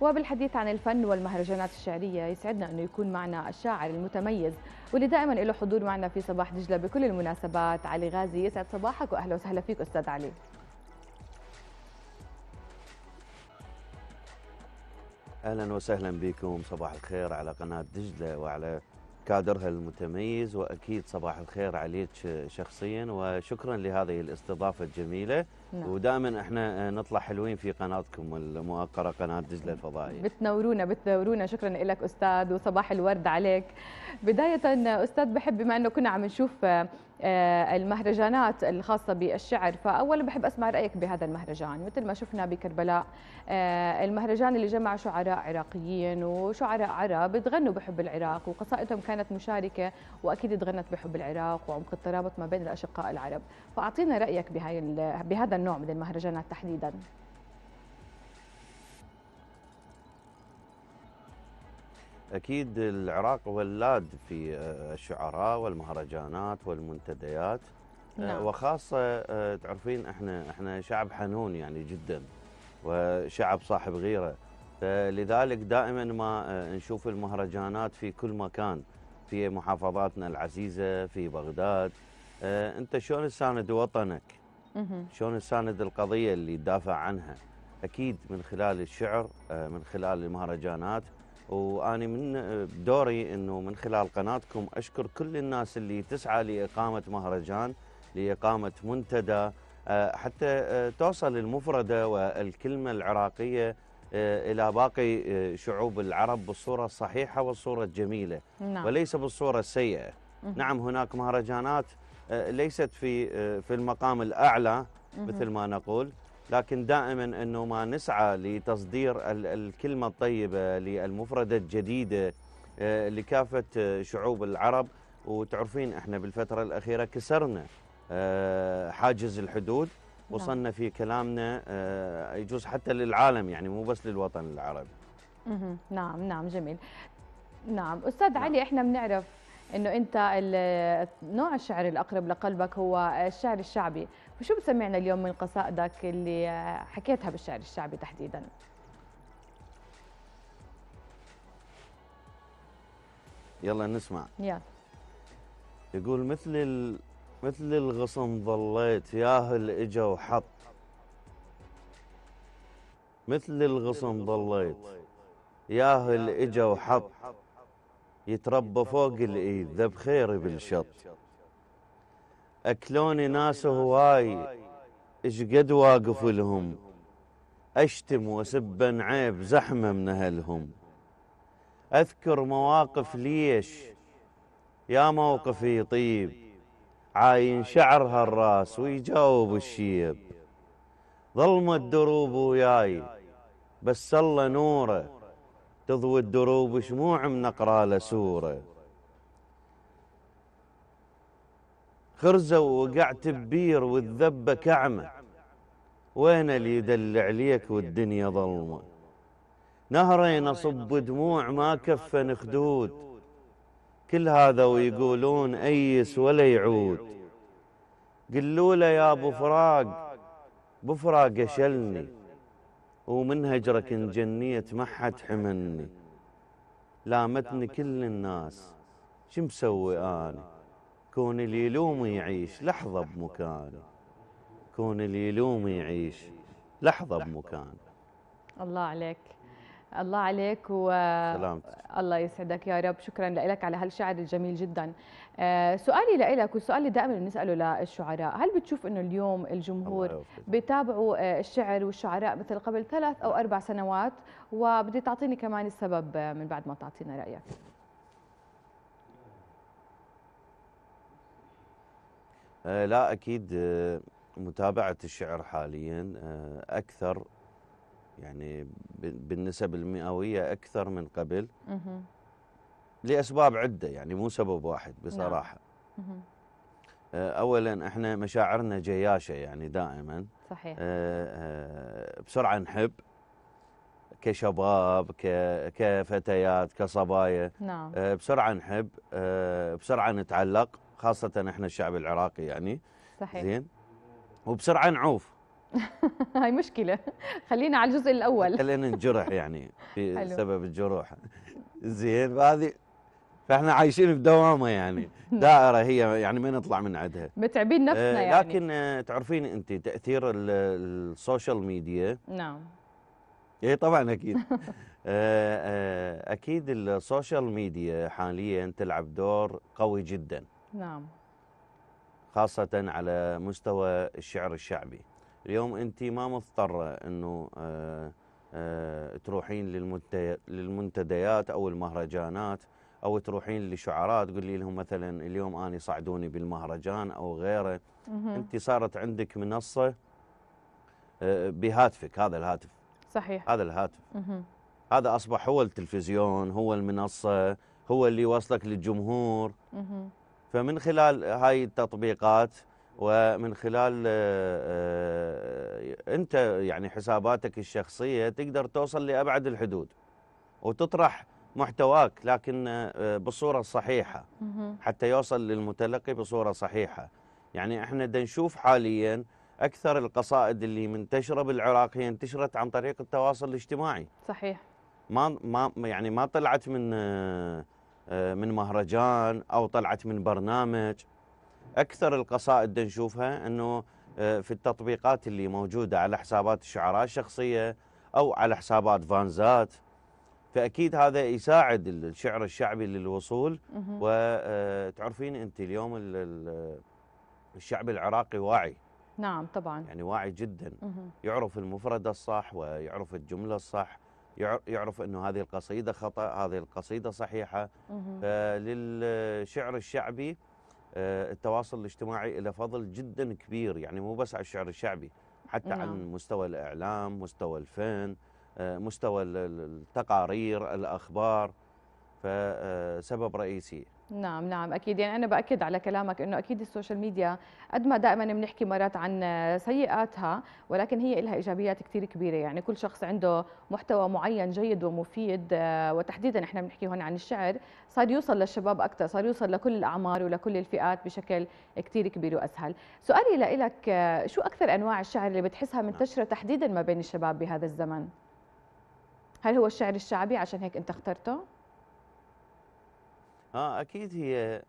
وبالحديث عن الفن والمهرجانات الشعرية يسعدنا أنه يكون معنا الشاعر المتميز واللي دائما له حضور معنا في صباح دجلة بكل المناسبات علي غازي يسعد صباحك وأهلا وسهلا فيك أستاذ علي أهلا وسهلا بكم صباح الخير على قناة دجلة وعلى كادرها المتميز وأكيد صباح الخير عليك شخصيا وشكرا لهذه الاستضافة الجميلة نعم. ودائما احنا نطلع حلوين في قناتكم المؤقره قناه دجله الفضائيه بتنورونا بتنورونا شكرا لك استاذ وصباح الورد عليك بدايه استاذ بحب بما انه كنا عم نشوف آه، المهرجانات الخاصة بالشعر فأولا بحب أسمع رأيك بهذا المهرجان مثل ما شفنا بكربلاء آه، المهرجان اللي جمع شعراء عراقيين وشعراء عرب تغنوا بحب العراق وقصائدهم كانت مشاركة وأكيد تغنت بحب العراق وعمق الترابط ما بين الأشقاء العرب فأعطينا رأيك بهذا النوع من المهرجانات تحديداً أكيد العراق ولاد في آه، الشعراء والمهرجانات والمنتديات آه، نعم. وخاصة آه، تعرفين احنا احنا شعب حنون يعني جدا وشعب صاحب غيرة فلذلك دائما ما نشوف المهرجانات في كل مكان في محافظاتنا العزيزة في بغداد انت شلون تساند وطنك شلون تساند القضية اللي تدافع عنها أكيد من خلال الشعر من خلال المهرجانات واني من دوري انه من خلال قناتكم اشكر كل الناس اللي تسعى لاقامه مهرجان لاقامه منتدى آه، حتى آه، توصل المفرده والكلمه العراقيه آه، الى باقي شعوب العرب بالصوره الصحيحه والصوره الجميله نعم. وليس بالصوره السيئه نعم هناك مهرجانات ليست في في المقام الاعلى مثل ما نقول لكن دائما انه ما نسعى لتصدير الكلمه الطيبه للمفردة الجديده آه، لكافه آه، شعوب العرب وتعرفين احنا بالفتره الاخيره كسرنا آه، حاجز الحدود نعم. وصلنا في كلامنا يجوز حتى للعالم يعني مو بس للوطن العربي. نعم نعم جميل. نعم استاذ نعم. علي احنا بنعرف انه انت نوع الشعر الاقرب لقلبك هو الشعر الشعبي. وشو بسمعنا اليوم من قصائدك اللي حكيتها بالشعر الشعبي تحديدا يلا نسمع يلا يقول مثل ال... مثل الغصن ظليت ياهل اجا وحط مثل الغصن ضليت ياهل اجا وحط يتربى فوق الايد ذا بخير بالشط اكلوني ناس هواي ايش قد واقف لهم اشتم وسبا عيب زحمه من اهلهم اذكر مواقف ليش يا موقفي طيب عاين شعر هالراس ويجاوب الشيب ظلم الدروب وياي بس الله نوره تضوي الدروب شموع من اقرا له سوره خرزة ووقعت ببير والذبة كعمة وين اللي يدلع ليك والدنيا ظلمة نهرين أصب دموع ما كفن خدود كل هذا ويقولون أيس ولا يعود قلوا له يا أبو فراق بفراق فراق شلني ومن هجرك انجنيت ما حد حملني لامتني كل الناس شو مسوي اني كون اللي يلوم يعيش لحظة بمكانه كون اللي يلوم يعيش لحظة بمكانه الله عليك الله عليك و سلامتك. الله يسعدك يا رب شكرا لك على هالشعر الجميل جدا آه، سؤالي لك والسؤال اللي دائما بنساله للشعراء هل بتشوف انه اليوم الجمهور بيتابعوا آه، الشعر والشعراء مثل قبل ثلاث او اربع سنوات وبدي تعطيني كمان السبب آه، من بعد ما تعطينا رايك آه، لا اكيد آه، متابعه الشعر حاليا آه، اكثر يعني بالنسب المئويه اكثر من قبل لاسباب عده يعني مو سبب واحد بصراحه نعم. اولا احنا مشاعرنا جياشه يعني دائما صحيح بسرعه نحب كشباب كفتيات كصبايا نعم. بسرعه نحب بسرعه نتعلق خاصة احنا الشعب العراقي يعني صحيح زين وبسرعة نعوف هاي مشكلة خلينا على الجزء الأول خلينا نجرح يعني في سبب الجروح زين فهذه فاحنا عايشين في دوامه يعني نعم. دائره هي يعني ما نطلع من عندها متعبين آه، نفسنا يعني لكن آه، تعرفين انت تاثير السوشيال ميديا نعم اي طبعا اكيد آه، اكيد السوشيال ميديا حاليا تلعب دور قوي جدا نعم خاصة على مستوى الشعر الشعبي اليوم أنت ما مضطرة أنه آه، آه، تروحين للمنتديات أو المهرجانات أو تروحين لشعراء تقولي لهم مثلا اليوم أنا صعدوني بالمهرجان أو غيره أنت صارت عندك منصة آه، بهاتفك هذا الهاتف صحيح هذا الهاتف هذا أصبح هو التلفزيون هو المنصة هو اللي يوصلك للجمهور فمن خلال هاي التطبيقات ومن خلال آه، آه، انت يعني حساباتك الشخصيه تقدر توصل لابعد الحدود وتطرح محتواك لكن آه، بالصوره الصحيحه حتى يوصل للمتلقي بصوره صحيحه يعني احنا دا نشوف حاليا اكثر القصائد اللي منتشره بالعراق هي انتشرت عن طريق التواصل الاجتماعي صحيح ما ما يعني ما طلعت من آه، من مهرجان او طلعت من برنامج اكثر القصائد نشوفها انه آه، في التطبيقات اللي موجوده على حسابات الشعراء الشخصيه او على حسابات فانزات فاكيد هذا يساعد الشعر الشعبي للوصول وتعرفين آه، انت اليوم الشعب العراقي واعي نعم طبعا يعني واعي جدا يعرف المفرده الصح ويعرف الجمله الصح يعرف انه هذه القصيده خطا هذه القصيده صحيحه فللشعر الشعبي آه، التواصل الاجتماعي له فضل جدا كبير يعني مو بس على الشعر الشعبي حتى نعم. على مستوى الاعلام مستوى الفن آه، مستوى التقارير الاخبار فسبب آه، رئيسي نعم نعم اكيد يعني انا باكد على كلامك انه اكيد السوشيال ميديا قد ما دائما بنحكي مرات عن سيئاتها ولكن هي لها ايجابيات كثير كبيره يعني كل شخص عنده محتوى معين جيد ومفيد آه، وتحديدا احنا بنحكي هون عن الشعر صار يوصل للشباب اكثر صار يوصل لكل الاعمار ولكل الفئات بشكل كثير كبير واسهل سؤالي لك آه، شو اكثر انواع الشعر اللي بتحسها منتشره تحديدا ما بين الشباب بهذا الزمن هل هو الشعر الشعبي عشان هيك انت اخترته اه اكيد هي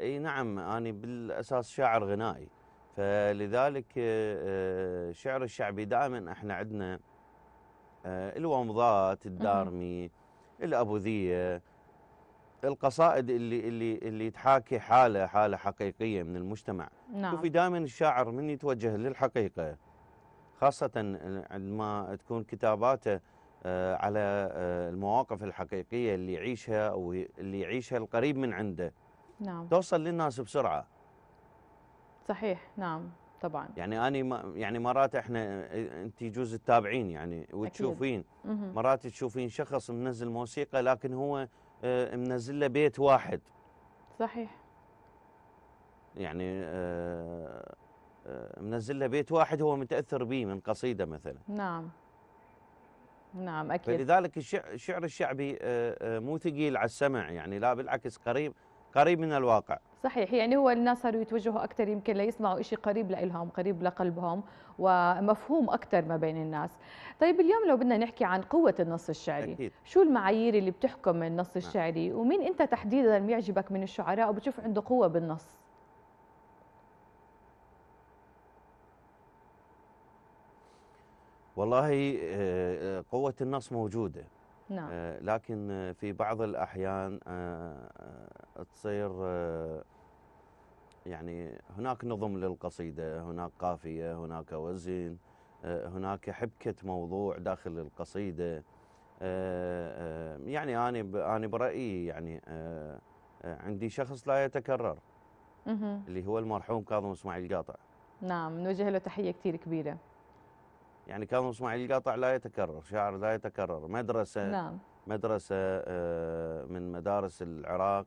اي نعم انا بالاساس شاعر غنائي فلذلك الشعر آه، آه، الشعبي دائما احنا عندنا آه، الومضات الدارمي الابوذيه القصائد اللي اللي اللي تحاكي حاله حاله حقيقيه من المجتمع نعم. وفي دائما الشاعر من يتوجه للحقيقه خاصه عندما تكون كتاباته آه، على آه، المواقف الحقيقيه اللي يعيشها او اللي يعيشها القريب من عنده نعم توصل للناس بسرعه صحيح نعم طبعا يعني انا يعني مرات احنا آه، انت يجوز تتابعين يعني وتشوفين مرات تشوفين شخص منزل موسيقى لكن هو منزل له بيت واحد صحيح يعني منزل له بيت واحد هو متاثر به من قصيده مثلا نعم نعم أكيد فلذلك الشعر الشعبي آه، آه، مو ثقيل على السمع يعني لا بالعكس قريب قريب من الواقع صحيح يعني هو الناس صاروا يتوجهوا اكثر يمكن ليسمعوا شيء قريب لهم قريب لقلبهم ومفهوم اكثر ما بين الناس طيب اليوم لو بدنا نحكي عن قوه النص الشعري أكيد. شو المعايير اللي بتحكم النص نعم. الشعري ومين انت تحديدا يعجبك من الشعراء وبتشوف عنده قوه بالنص والله آه، آه، قوة النص موجودة نعم. آه، لكن في بعض الأحيان تصير يعني هناك نظم للقصيدة هناك قافية هناك وزن هناك حبكة موضوع داخل القصيدة يعني أنا أنا برأيي يعني عندي شخص لا يتكرر اللي هو المرحوم كاظم إسماعيل قاطع نعم نوجه له تحية كثير كبيرة يعني كاظم اسماعيل القاطع لا يتكرر شاعر لا يتكرر مدرسة نعم. مدرسة آه، من مدارس العراق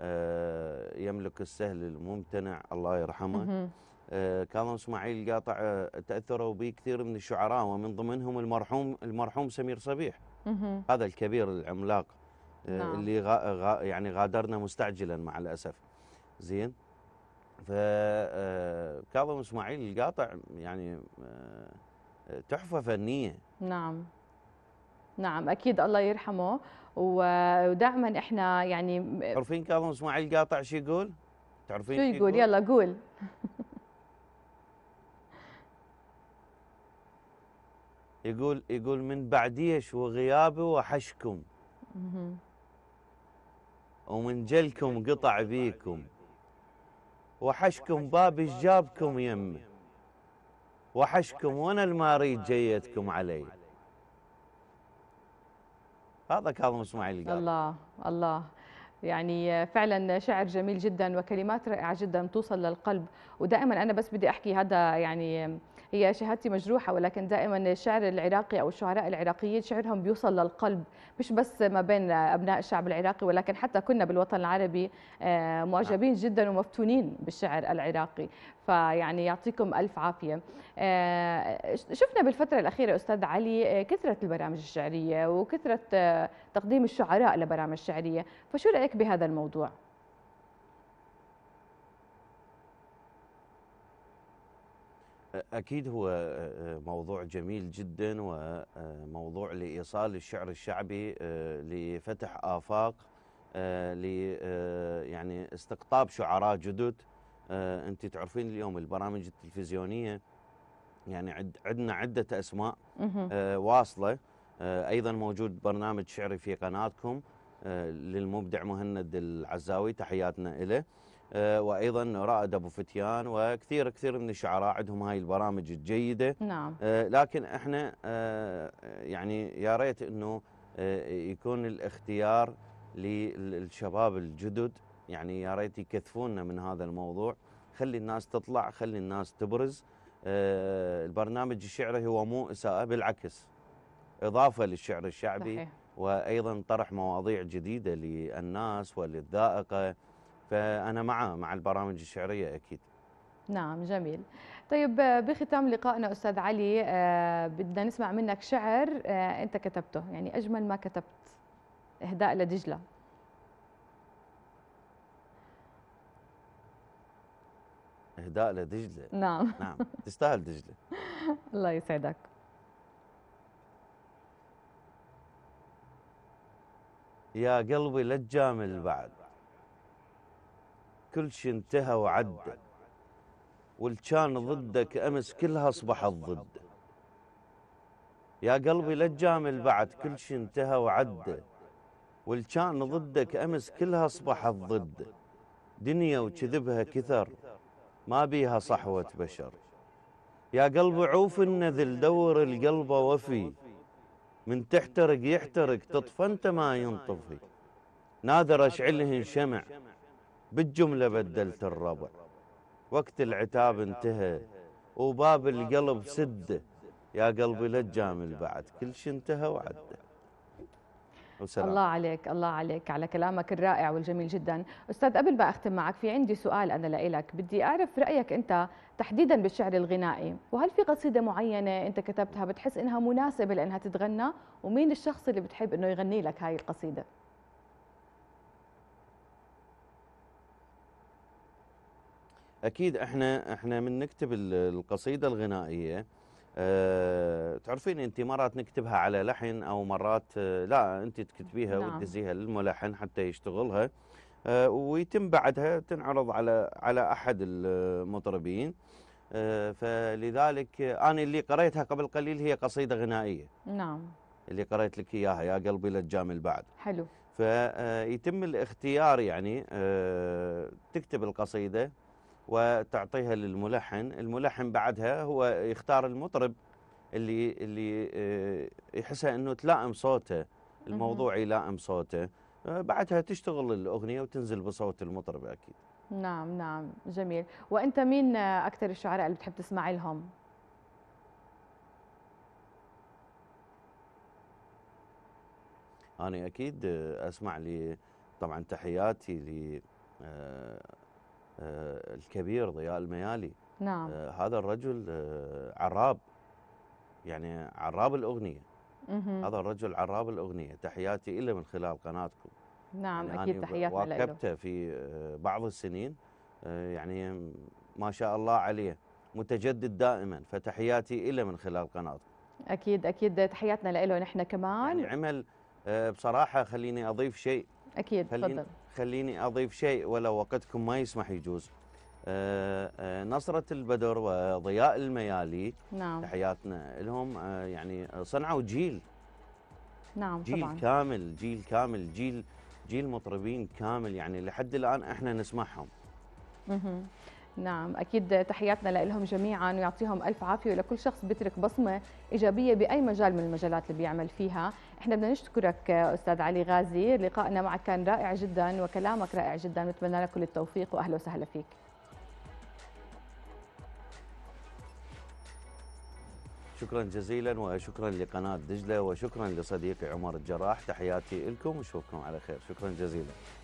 آه، يملك السهل الممتنع الله يرحمه آه، كاظم اسماعيل القاطع تاثروا به كثير من الشعراء ومن ضمنهم المرحوم المرحوم سمير صبيح هذا الكبير العملاق نعم. اللي غا غا يعني غادرنا مستعجلا مع الاسف زين فكاظم اسماعيل القاطع يعني تحفه فنيه نعم نعم اكيد الله يرحمه ودائما احنا يعني تعرفين كاظم اسماعيل قاطع شو يقول؟ تعرفين شو يقول؟ يلا قول يقول يقول من بعديش وغيابي وحشكم ومن جلكم قطع بيكم وحشكم بابي جابكم يمي وحشكم وانا الماريد جيتكم علي هذا كاظم اسماعيل قال الله الله يعني فعلا شعر جميل جدا وكلمات رائعه جدا توصل للقلب ودائما انا بس بدي احكي هذا يعني هي شهادتي مجروحه ولكن دائما الشعر العراقي او الشعراء العراقيين شعرهم بيوصل للقلب مش بس ما بين ابناء الشعب العراقي ولكن حتى كنا بالوطن العربي آه، معجبين جدا ومفتونين بالشعر العراقي فيعني يعطيكم الف عافيه آه، شفنا بالفتره الاخيره استاذ علي آه، كثره البرامج الشعريه وكثره تقديم الشعراء لبرامج شعريه فشو رايك بهذا الموضوع أكيد هو آه، آه، موضوع جميل جدا وموضوع آه، لإيصال الشعر الشعبي لفتح آفاق ل يعني استقطاب شعراء جدد أنت تعرفين اليوم البرامج التلفزيونية يعني عندنا عدة أسماء واصلة أيضا موجود برنامج شعري في قناتكم للمبدع مهند العزاوي تحياتنا اليه آه، وايضا رائد ابو فتيان وكثير كثير من الشعراء عندهم هاي البرامج الجيده نعم آه، لكن احنا آه، يعني يا ريت انه يكون الاختيار للشباب الجدد يعني يا ريت يكثفونا من هذا الموضوع خلي الناس تطلع خلي الناس تبرز البرنامج الشعري هو مو اساءه بالعكس اضافه للشعر الشعبي صحيح. وايضا طرح مواضيع جديده للناس وللذائقه فانا مع مع البرامج الشعريه اكيد نعم جميل طيب بختام لقائنا استاذ علي آه، بدنا نسمع منك شعر آه، انت كتبته يعني اجمل ما كتبت اهداء لدجله اهداء لدجله نعم نعم تستاهل دجله الله يسعدك يا قلبي لا تجامل بعد كل شيء انتهى وعد واللي ضدك امس كلها اصبحت ضده يا قلبي لا تجامل بعد كل شيء انتهى وعد واللي ضدك امس كلها اصبحت ضده دنيا وكذبها كثر ما بيها صحوه بشر يا قلبي عوف النذل دور القلب وفي من تحترق يحترق تطفى انت ما ينطفي ناذر اشعلهن شمع بالجملة بدلت الربع وقت العتاب انتهى وباب القلب سده يا قلبي لا تجامل بعد كل شيء انتهى وعدى وسلام. الله عليك الله عليك على كلامك الرائع والجميل جدا أستاذ قبل ما أختم معك في عندي سؤال أنا لك بدي أعرف رأيك أنت تحديدا بالشعر الغنائي وهل في قصيدة معينة أنت كتبتها بتحس إنها مناسبة لأنها تتغنى ومين الشخص اللي بتحب أنه يغني لك هاي القصيدة اكيد احنا احنا من نكتب القصيده الغنائيه أه تعرفين انت مرات نكتبها على لحن او مرات آه، لا انت تكتبيها نعم. وتدزيها للملحن حتى يشتغلها أه ويتم بعدها تنعرض على على احد المطربين أه فلذلك انا اللي قريتها قبل قليل هي قصيده غنائيه نعم اللي قريت لك اياها يا قلبي لا تجامل بعد حلو فيتم آه، الاختيار يعني آه، تكتب القصيده وتعطيها للملحن الملحن بعدها هو يختار المطرب اللي اللي آه، يحسها انه تلائم صوته الموضوع يلائم صوته آه، بعدها تشتغل الاغنيه وتنزل بصوت المطرب اكيد نعم نعم جميل وانت مين اكثر الشعراء اللي بتحب تسمع لهم انا اكيد اسمع لي طبعا تحياتي ل آه، آه، الكبير ضياء الميالي نعم آه، هذا الرجل آه، عراب يعني عراب الأغنية هذا الرجل عراب الأغنية تحياتي إله من خلال قناتكم نعم يعني أكيد تحياتنا له واكبته في بعض السنين يعني ما شاء الله عليه متجدد دائما فتحياتي إله من خلال قناتكم أكيد أكيد تحياتنا له نحن كمان يعني عمل بصراحة خليني أضيف شيء اكيد تفضل خليني اضيف شيء ولو وقتكم ما يسمح يجوز آه، آه، نصرة البدر وضياء الميالي نعم تحياتنا لهم آه، يعني صنعوا جيل نعم جيل طبعا. كامل جيل كامل جيل جيل مطربين كامل يعني لحد الان احنا نسمعهم اها نعم اكيد تحياتنا لهم جميعا ويعطيهم الف عافيه ولكل شخص بيترك بصمه ايجابيه باي مجال من المجالات اللي بيعمل فيها احنا بدنا نشكرك استاذ علي غازي لقائنا معك كان رائع جدا وكلامك رائع جدا نتمنى لك كل التوفيق واهلا وسهلا فيك شكرا جزيلا وشكرا لقناة دجلة وشكرا لصديقي عمر الجراح تحياتي لكم وشوفكم على خير شكرا جزيلا